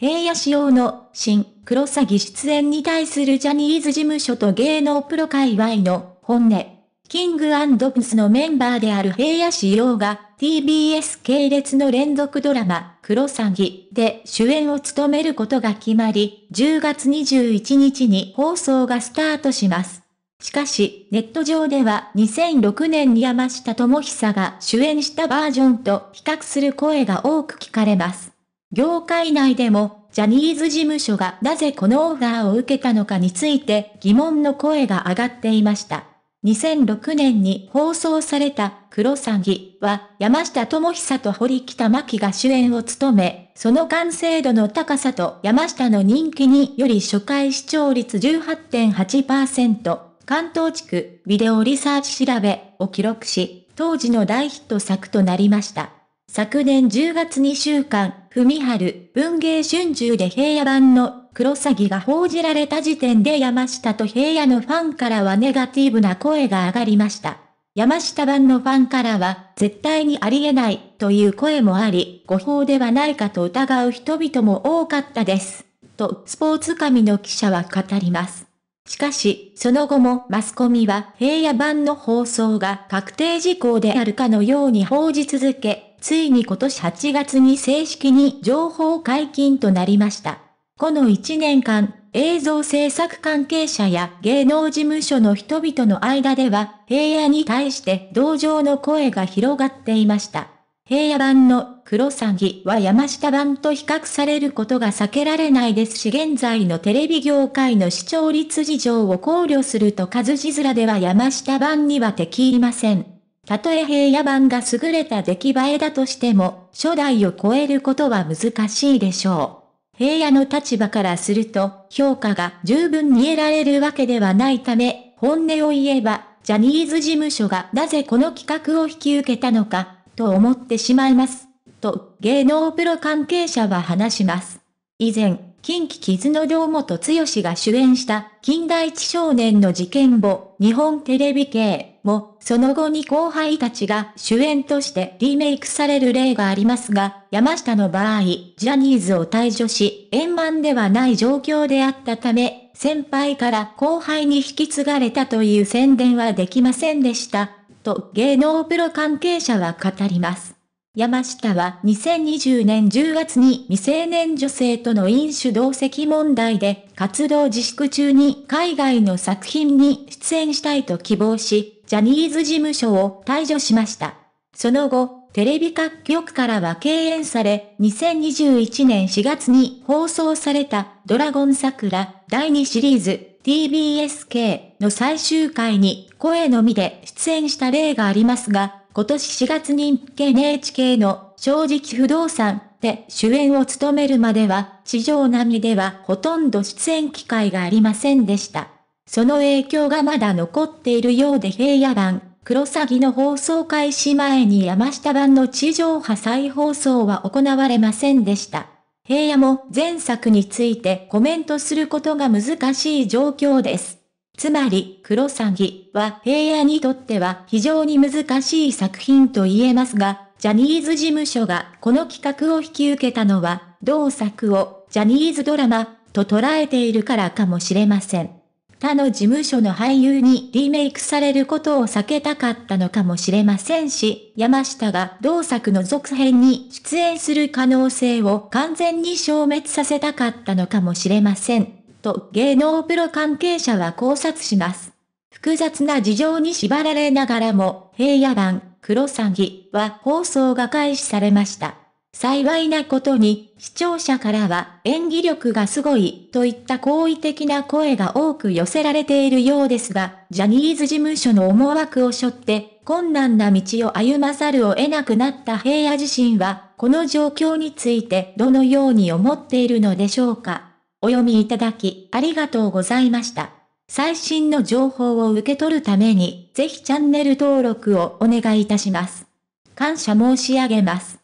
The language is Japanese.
平野紫耀の新黒詐欺出演に対するジャニーズ事務所と芸能プロ界隈の本音。キングプスのメンバーである平野紫耀が TBS 系列の連続ドラマ黒詐欺で主演を務めることが決まり、10月21日に放送がスタートします。しかし、ネット上では2006年に山下智久が主演したバージョンと比較する声が多く聞かれます。業界内でも、ジャニーズ事務所がなぜこのオファーを受けたのかについて疑問の声が上がっていました。2006年に放送された黒詐欺は山下智久と堀北真希が主演を務め、その完成度の高さと山下の人気により初回視聴率18.8%、関東地区ビデオリサーチ調べを記録し、当時の大ヒット作となりました。昨年10月2週間、文春、文芸春秋で平野版の黒詐欺が報じられた時点で山下と平野のファンからはネガティブな声が上がりました。山下版のファンからは、絶対にありえないという声もあり、誤報ではないかと疑う人々も多かったです。と、スポーツ紙の記者は語ります。しかし、その後もマスコミは平野版の放送が確定事項であるかのように報じ続け、ついに今年8月に正式に情報解禁となりました。この1年間、映像制作関係者や芸能事務所の人々の間では、平野に対して同情の声が広がっていました。平野版の黒詐欺は山下版と比較されることが避けられないですし現在のテレビ業界の視聴率事情を考慮すると数字面では山下版には敵いません。たとえ平野版が優れた出来栄えだとしても、初代を超えることは難しいでしょう。平野の立場からすると、評価が十分に得られるわけではないため、本音を言えば、ジャニーズ事務所がなぜこの企画を引き受けたのか、と思ってしまいます。と、芸能プロ関係者は話します。以前、近畿傷の両元剛が主演した近代一少年の事件簿、日本テレビ系も、その後に後輩たちが主演としてリメイクされる例がありますが、山下の場合、ジャニーズを退場し、円満ではない状況であったため、先輩から後輩に引き継がれたという宣伝はできませんでした、と芸能プロ関係者は語ります。山下は2020年10月に未成年女性との飲酒同席問題で活動自粛中に海外の作品に出演したいと希望し、ジャニーズ事務所を退除しました。その後、テレビ各局からは敬遠され、2021年4月に放送されたドラゴン桜第2シリーズ TBSK の最終回に声のみで出演した例がありますが、今年4月に NHK の正直不動産で主演を務めるまでは、地上並みではほとんど出演機会がありませんでした。その影響がまだ残っているようで平野版、黒詐欺の放送開始前に山下版の地上波再放送は行われませんでした。平野も前作についてコメントすることが難しい状況です。つまり、クロサギは平野にとっては非常に難しい作品と言えますが、ジャニーズ事務所がこの企画を引き受けたのは、同作をジャニーズドラマと捉えているからかもしれません。他の事務所の俳優にリメイクされることを避けたかったのかもしれませんし、山下が同作の続編に出演する可能性を完全に消滅させたかったのかもしれません。と芸能プロ関係者は考察します。複雑な事情に縛られながらも、平野版、黒詐欺は放送が開始されました。幸いなことに、視聴者からは演技力がすごいといった好意的な声が多く寄せられているようですが、ジャニーズ事務所の思惑を背負って、困難な道を歩まざるを得なくなった平野自身は、この状況についてどのように思っているのでしょうか。お読みいただきありがとうございました。最新の情報を受け取るために、ぜひチャンネル登録をお願いいたします。感謝申し上げます。